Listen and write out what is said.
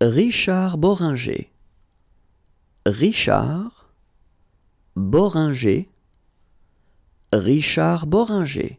Richard Boringer. Richard Boringer. Richard Boringer.